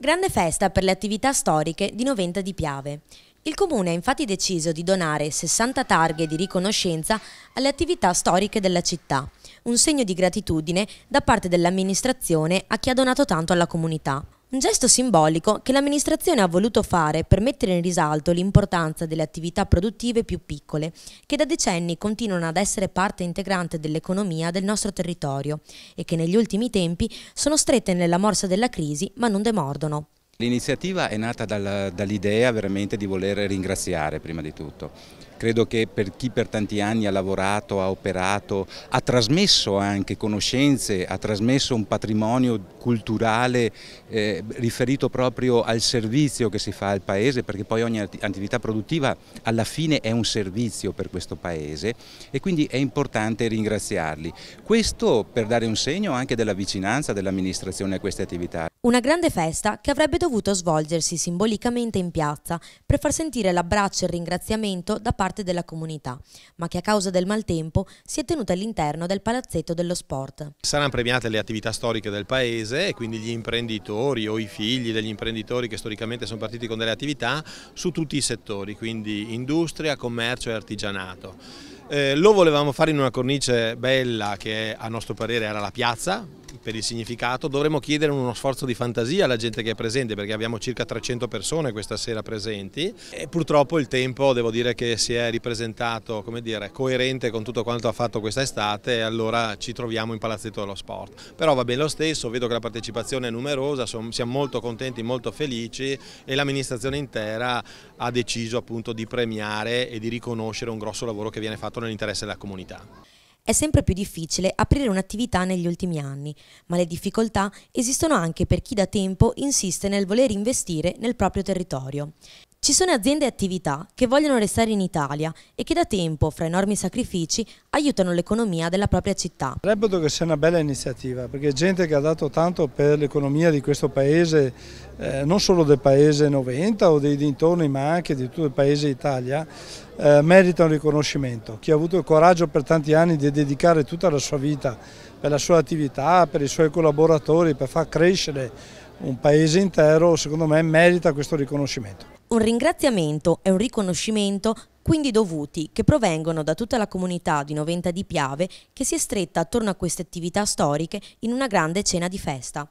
Grande festa per le attività storiche di Noventa di Piave. Il Comune ha infatti deciso di donare 60 targhe di riconoscenza alle attività storiche della città, un segno di gratitudine da parte dell'amministrazione a chi ha donato tanto alla comunità. Un gesto simbolico che l'amministrazione ha voluto fare per mettere in risalto l'importanza delle attività produttive più piccole, che da decenni continuano ad essere parte integrante dell'economia del nostro territorio e che negli ultimi tempi sono strette nella morsa della crisi ma non demordono. L'iniziativa è nata dall'idea veramente di voler ringraziare prima di tutto Credo che per chi per tanti anni ha lavorato, ha operato, ha trasmesso anche conoscenze, ha trasmesso un patrimonio culturale eh, riferito proprio al servizio che si fa al Paese, perché poi ogni attività produttiva alla fine è un servizio per questo Paese e quindi è importante ringraziarli. Questo per dare un segno anche della vicinanza dell'amministrazione a queste attività. Una grande festa che avrebbe dovuto svolgersi simbolicamente in piazza per far sentire l'abbraccio e il ringraziamento da parte parte della comunità, ma che a causa del maltempo si è tenuta all'interno del palazzetto dello sport. Saranno premiate le attività storiche del paese e quindi gli imprenditori o i figli degli imprenditori che storicamente sono partiti con delle attività su tutti i settori, quindi industria, commercio e artigianato. Eh, lo volevamo fare in una cornice bella che a nostro parere era la piazza, per il significato, dovremmo chiedere uno sforzo di fantasia alla gente che è presente perché abbiamo circa 300 persone questa sera presenti e purtroppo il tempo devo dire che si è ripresentato come dire, coerente con tutto quanto ha fatto questa estate e allora ci troviamo in Palazzetto dello Sport. Però va bene lo stesso, vedo che la partecipazione è numerosa, siamo molto contenti, molto felici e l'amministrazione intera ha deciso appunto di premiare e di riconoscere un grosso lavoro che viene fatto sviluppo nell'interesse della comunità. È sempre più difficile aprire un'attività negli ultimi anni, ma le difficoltà esistono anche per chi da tempo insiste nel voler investire nel proprio territorio. Ci sono aziende e attività che vogliono restare in Italia e che da tempo, fra enormi sacrifici, aiutano l'economia della propria città. Reputo che sia una bella iniziativa perché gente che ha dato tanto per l'economia di questo paese, eh, non solo del paese 90 o dei dintorni ma anche di tutto il paese Italia, eh, merita un riconoscimento. Chi ha avuto il coraggio per tanti anni di dedicare tutta la sua vita per la sua attività, per i suoi collaboratori, per far crescere un paese intero, secondo me merita questo riconoscimento. Un ringraziamento e un riconoscimento quindi dovuti che provengono da tutta la comunità di Noventa di Piave che si è stretta attorno a queste attività storiche in una grande cena di festa.